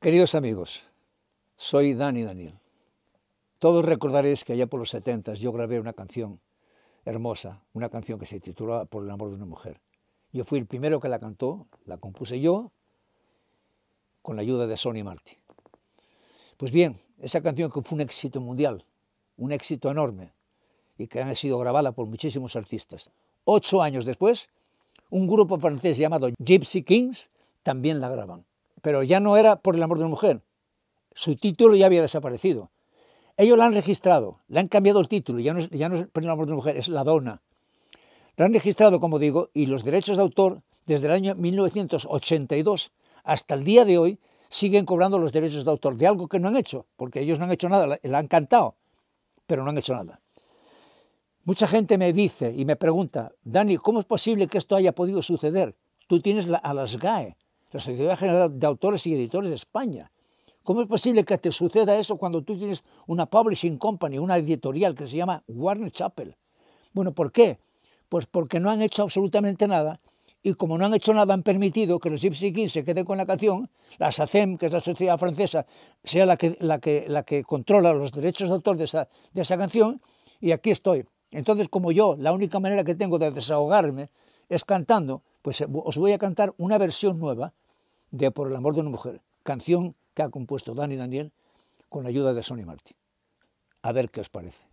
Queridos amigos, soy Dani Daniel. Todos recordaréis que allá por los 70 yo grabé una canción hermosa, una canción que se titulaba Por el amor de una mujer. Yo fui el primero que la cantó, la compuse yo, con la ayuda de Sonny Marty. Pues bien, esa canción que fue un éxito mundial, un éxito enorme, y que ha sido grabada por muchísimos artistas. Ocho años después, un grupo francés llamado Gypsy Kings también la graban pero ya no era por el amor de una mujer. Su título ya había desaparecido. Ellos la han registrado, le han cambiado el título, ya no es, por el amor de una mujer, es la dona. La han registrado, como digo, y los derechos de autor, desde el año 1982 hasta el día de hoy, siguen cobrando los derechos de autor de algo que no han hecho, porque ellos no han hecho nada, la, han cantado, pero no han hecho nada. Mucha gente me dice y me pregunta, Dani, ¿cómo es posible que esto haya podido suceder? Tú tienes la, a las GAE, la Sociedad General de Autores y Editores de España. ¿Cómo es posible que te suceda eso cuando tú tienes una publishing company, una editorial que se llama Warner Chappell? Bueno, ¿por qué? Pues porque no han hecho absolutamente nada y como no han hecho nada han permitido que los Gypsy Kings se queden con la canción, la SACEM, que es la sociedad francesa, sea la que, la que, la que controla los derechos de autor de esa, de esa canción y aquí estoy. Entonces, como yo, la única manera que tengo de desahogarme es cantando, pues eh, os voy a cantar una versión nueva de Por el amor de una mujer, canción que ha compuesto Dani Daniel con la ayuda de Sonny Martin A ver qué os parece.